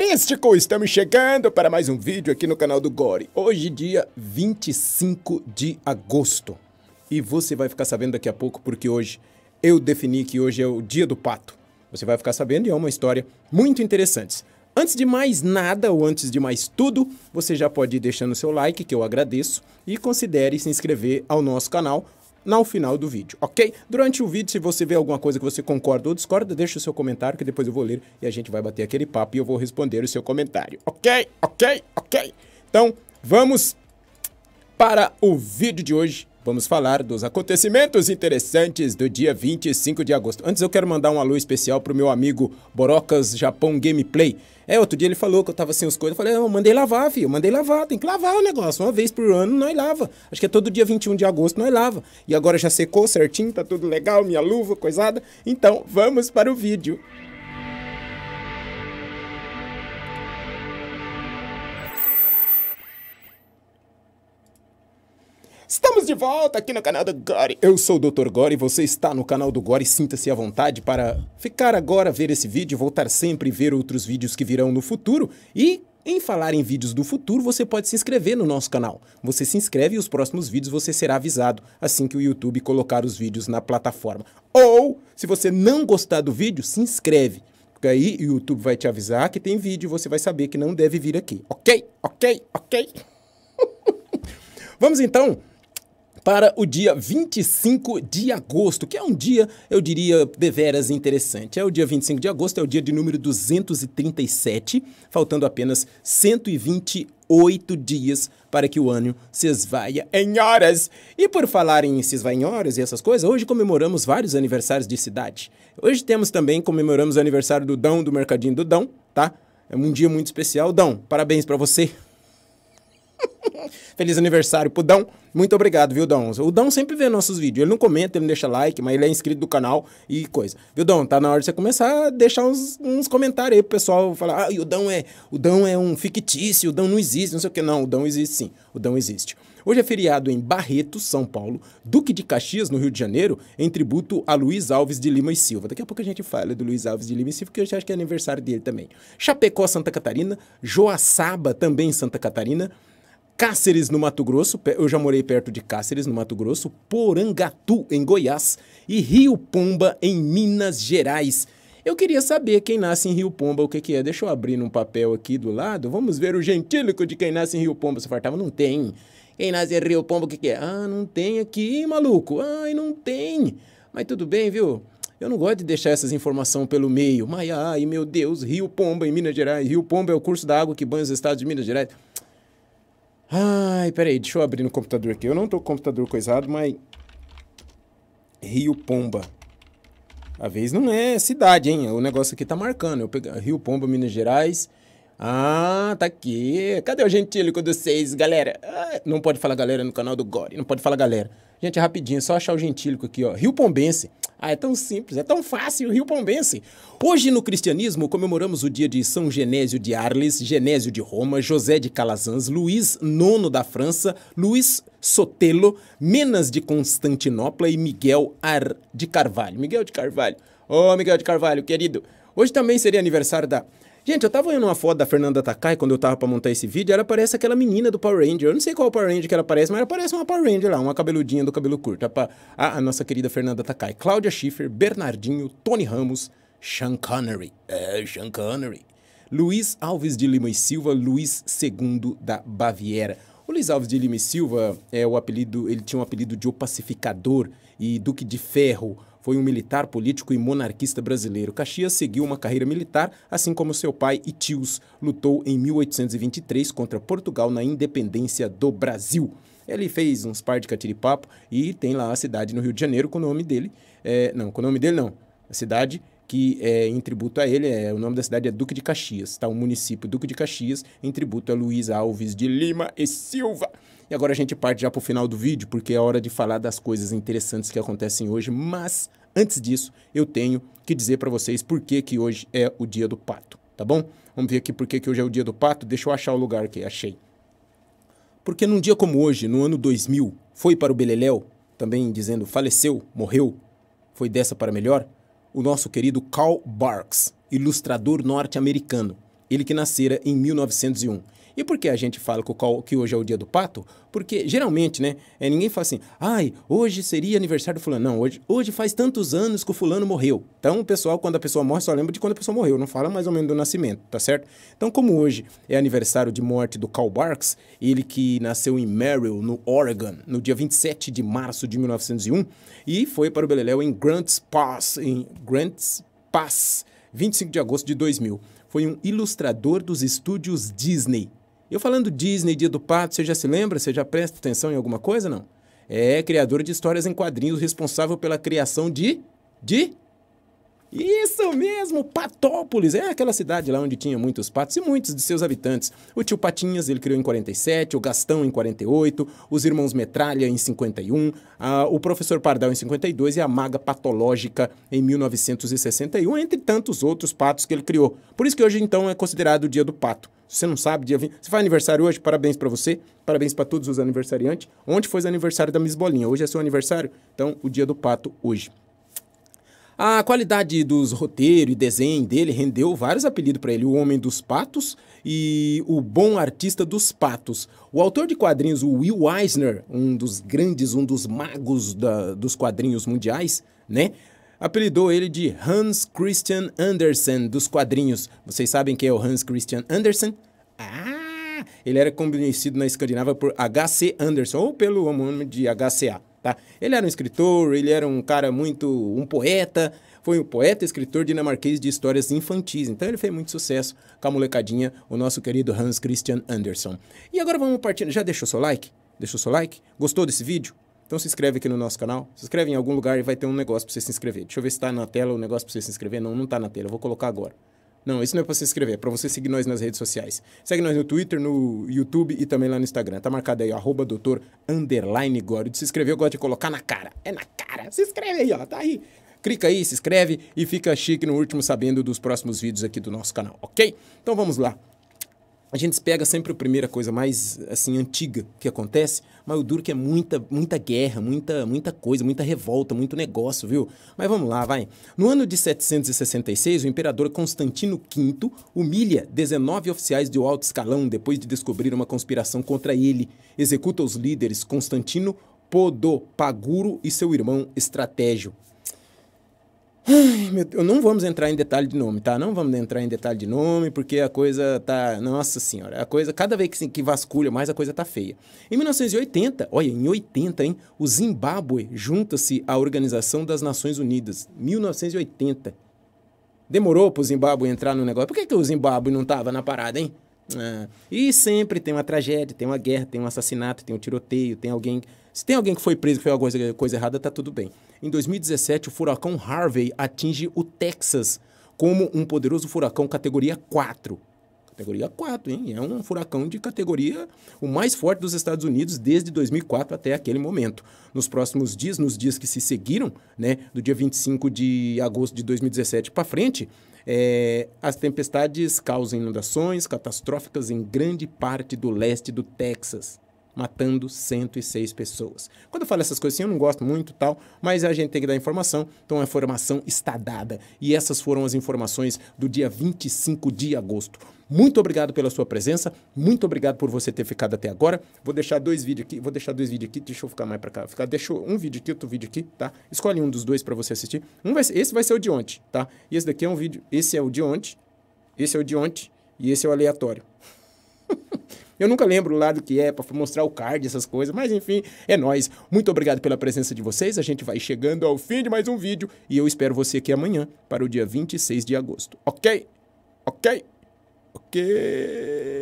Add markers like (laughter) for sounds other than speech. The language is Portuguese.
Carístico, estamos chegando para mais um vídeo aqui no canal do Gore. Hoje, dia 25 de agosto. E você vai ficar sabendo daqui a pouco, porque hoje eu defini que hoje é o dia do pato. Você vai ficar sabendo e é uma história muito interessante. Antes de mais nada ou antes de mais tudo, você já pode ir deixando seu like, que eu agradeço, e considere se inscrever ao nosso canal no final do vídeo, ok? Durante o vídeo, se você vê alguma coisa que você concorda ou discorda, deixa o seu comentário que depois eu vou ler e a gente vai bater aquele papo e eu vou responder o seu comentário, ok? Ok? Ok? Então, vamos para o vídeo de hoje Vamos falar dos acontecimentos interessantes do dia 25 de agosto. Antes eu quero mandar um alô especial pro meu amigo Borocas Japão Gameplay. É, outro dia ele falou que eu tava sem os coisas. Eu falei, eu mandei lavar, filho, eu mandei lavar. Tem que lavar o negócio. Uma vez por ano nós lava. Acho que é todo dia 21 de agosto nós lava. E agora já secou certinho, tá tudo legal, minha luva, coisada. Então, vamos para o vídeo. Estamos de volta aqui no canal do Gore. Eu sou o Dr. Gore e você está no canal do Gore. Sinta-se à vontade para ficar agora, ver esse vídeo, voltar sempre e ver outros vídeos que virão no futuro. E em falar em vídeos do futuro, você pode se inscrever no nosso canal. Você se inscreve e os próximos vídeos você será avisado assim que o YouTube colocar os vídeos na plataforma. Ou, se você não gostar do vídeo, se inscreve. Porque aí o YouTube vai te avisar que tem vídeo e você vai saber que não deve vir aqui. Ok? Ok? Ok? (laughs) Vamos então para o dia 25 de agosto, que é um dia, eu diria, deveras interessante. É o dia 25 de agosto, é o dia de número 237, faltando apenas 128 dias para que o ano se esvaia em horas. E por falar em se esvaia em horas e essas coisas, hoje comemoramos vários aniversários de cidade. Hoje temos também, comemoramos o aniversário do Dão, do Mercadinho do Dão, tá? É um dia muito especial. Dão, parabéns para você. Feliz aniversário pro Dão. Muito obrigado, viu, Dão? O Dão sempre vê nossos vídeos. Ele não comenta, ele não deixa like, mas ele é inscrito do canal e coisa. Viu, Dão? Tá na hora de você começar a deixar uns, uns comentários aí pro pessoal falar: ah, e o Dão é, o Dão é um fictício, o Dão não existe, não sei o que. Não, o Dão existe sim, o Dão existe. Hoje é feriado em Barretos, São Paulo, Duque de Caxias, no Rio de Janeiro, em tributo a Luiz Alves de Lima e Silva. Daqui a pouco a gente fala do Luiz Alves de Lima e Silva, porque eu acho que é aniversário dele também. Chapecó, Santa Catarina, Joaçaba, também Santa Catarina, Cáceres, no Mato Grosso, eu já morei perto de Cáceres, no Mato Grosso, Porangatu, em Goiás, e Rio Pomba, em Minas Gerais. Eu queria saber quem nasce em Rio Pomba, o que, que é. Deixa eu abrir num papel aqui do lado. Vamos ver o gentílico de quem nasce em Rio Pomba. Se fartava, não tem. Quem nasce em Rio Pomba, o que, que é? Ah, não tem aqui, maluco. Ai, não tem. Mas tudo bem, viu? Eu não gosto de deixar essas informações pelo meio. Mas, ai, meu Deus, Rio Pomba, em Minas Gerais. Rio Pomba é o curso da água que banha os estados de Minas Gerais. Ai, peraí, deixa eu abrir no computador aqui. Eu não tô com o computador coisado, mas... Rio Pomba. A vez não é cidade, hein? O negócio aqui tá marcando. Eu peguei Rio Pomba, Minas Gerais. Ah, tá aqui. Cadê o gentílico dos seis, galera? Ah, não pode falar galera no canal do Gore. Não pode falar galera. Gente, é rapidinho. É só achar o gentílico aqui, ó. Rio Pombense. Ah, é tão simples, é tão fácil, o Rio Pombense. Hoje no cristianismo comemoramos o dia de São Genésio de Arles, Genésio de Roma, José de Calazans, Luís IX da França, Luís Sotelo, Menas de Constantinopla e Miguel Ar de Carvalho. Miguel de Carvalho. Ô, oh, Miguel de Carvalho, querido. Hoje também seria aniversário da Gente, eu tava olhando uma foto da Fernanda Takai quando eu tava pra montar esse vídeo, ela parece aquela menina do Power Ranger. Eu não sei qual Power Ranger que ela parece, mas ela parece uma Power Ranger lá, uma cabeludinha do cabelo curto. A, a, a nossa querida Fernanda Takai. Cláudia Schiffer, Bernardinho, Tony Ramos, Sean Connery. É, Sean Connery. Luiz Alves de Lima e Silva, Luiz II da Baviera. O Luiz Alves de Lima e Silva é o apelido, ele tinha um apelido de O Pacificador e Duque de Ferro, foi um militar político e monarquista brasileiro. Caxias seguiu uma carreira militar, assim como seu pai e tios. Lutou em 1823 contra Portugal na independência do Brasil. Ele fez uns par de catiripapo e tem lá a cidade no Rio de Janeiro com o nome dele. É, não, com o nome dele não. A cidade que é em tributo a ele, é, o nome da cidade é Duque de Caxias, tá? O município Duque de Caxias, em tributo a Luiz Alves de Lima e Silva. E agora a gente parte já para o final do vídeo, porque é hora de falar das coisas interessantes que acontecem hoje, mas Antes disso, eu tenho que dizer para vocês por que, que hoje é o dia do pato, tá bom? Vamos ver aqui por que, que hoje é o dia do pato. Deixa eu achar o lugar que achei. Porque num dia como hoje, no ano 2000, foi para o Beleléu, também dizendo faleceu, morreu, foi dessa para melhor, o nosso querido Karl Barks, ilustrador norte-americano ele que nascera em 1901. E por que a gente fala que hoje é o dia do pato? Porque geralmente, né, é, ninguém fala assim, ai, hoje seria aniversário do fulano. Não, hoje, hoje faz tantos anos que o fulano morreu. Então, o pessoal, quando a pessoa morre, só lembra de quando a pessoa morreu, não fala mais ou menos do nascimento, tá certo? Então, como hoje é aniversário de morte do Karl Barks, ele que nasceu em Merrill, no Oregon, no dia 27 de março de 1901, e foi para o Beleléu em Grants Pass, em Grants Pass, 25 de agosto de 2000 foi um ilustrador dos estúdios Disney. Eu falando Disney, Dia do Pato, você já se lembra? Você já presta atenção em alguma coisa, não? É criador de histórias em quadrinhos, responsável pela criação de... de isso mesmo, Patópolis, é aquela cidade lá onde tinha muitos patos e muitos de seus habitantes. O tio Patinhas ele criou em 47, o Gastão em 48, os irmãos Metralha em 51, a, o professor Pardal em 52 e a Maga Patológica em 1961, entre tantos outros patos que ele criou. Por isso que hoje então é considerado o Dia do Pato. Se você não sabe, dia 20. Você faz aniversário hoje? Parabéns para você. Parabéns para todos os aniversariantes. Ontem foi o aniversário da Miss Bolinha. Hoje é seu aniversário? Então, o dia do pato hoje. A qualidade dos roteiros e desenho dele rendeu vários apelidos para ele: o Homem dos Patos e o Bom Artista dos Patos. O autor de quadrinhos, Will Eisner, um dos grandes, um dos magos da, dos quadrinhos mundiais, né? apelidou ele de Hans Christian Andersen dos quadrinhos. Vocês sabem quem é o Hans Christian Andersen? Ah! Ele era conhecido na Escandinávia por H.C. Anderson ou pelo homônimo de H.C.A. Tá? Ele era um escritor, ele era um cara muito. um poeta, foi um poeta e escritor dinamarquês de histórias infantis. Então ele fez muito sucesso com a molecadinha, o nosso querido Hans Christian Andersen. E agora vamos partindo. Já deixou seu like? Deixou seu like? Gostou desse vídeo? Então se inscreve aqui no nosso canal, se inscreve em algum lugar e vai ter um negócio para você se inscrever. Deixa eu ver se está na tela o negócio para você se inscrever. Não, não está na tela, eu vou colocar agora. Não, isso não é para você escrever, é para você seguir nós nas redes sociais. Segue nós no Twitter, no YouTube e também lá no Instagram. Tá marcado aí, arroba doutor underline Gório. Se inscrever, eu gosto de colocar na cara. É na cara. Se inscreve aí, ó. Tá aí. Clica aí, se inscreve e fica chique no último sabendo dos próximos vídeos aqui do nosso canal, ok? Então vamos lá a gente pega sempre a primeira coisa mais assim antiga que acontece, mas o duro é que é muita, muita guerra, muita, muita coisa, muita revolta, muito negócio, viu? Mas vamos lá, vai. No ano de 766, o imperador Constantino V humilha 19 oficiais de alto escalão depois de descobrir uma conspiração contra ele. Executa os líderes Constantino Podopaguro e seu irmão Estratégio. Ai, meu Deus, não vamos entrar em detalhe de nome, tá? Não vamos entrar em detalhe de nome, porque a coisa tá. Nossa senhora, a coisa, cada vez que, que vasculha mais, a coisa tá feia. Em 1980, olha, em 80, hein? O Zimbábue junta-se à Organização das Nações Unidas. 1980. Demorou pro Zimbábue entrar no negócio. Por que, que o Zimbábue não tava na parada, hein? Ah, e sempre tem uma tragédia, tem uma guerra, tem um assassinato, tem um tiroteio, tem alguém se tem alguém que foi preso que fez alguma coisa errada, tá tudo bem. Em 2017, o furacão Harvey atinge o Texas como um poderoso furacão categoria 4. Categoria 4, hein? É um furacão de categoria o mais forte dos Estados Unidos desde 2004 até aquele momento. Nos próximos dias, nos dias que se seguiram, né, do dia 25 de agosto de 2017 para frente, é, as tempestades causam inundações catastróficas em grande parte do leste do Texas matando 106 pessoas. Quando eu falo essas coisas assim, eu não gosto muito tal, mas a gente tem que dar informação, então a informação está dada. E essas foram as informações do dia 25 de agosto. Muito obrigado pela sua presença, muito obrigado por você ter ficado até agora. Vou deixar dois vídeos aqui, vou deixar dois vídeos aqui, deixa eu ficar mais para cá. Ficar, deixa um vídeo aqui, outro vídeo aqui, tá? Escolhe um dos dois para você assistir. Um vai, esse vai ser o de ontem, tá? E esse daqui é um vídeo, esse é o de ontem, esse é o de ontem e esse é o aleatório. (laughs) Eu nunca lembro o lado que é para mostrar o card, essas coisas, mas enfim, é nós. Muito obrigado pela presença de vocês. A gente vai chegando ao fim de mais um vídeo e eu espero você aqui amanhã para o dia 26 de agosto. OK? OK? OK.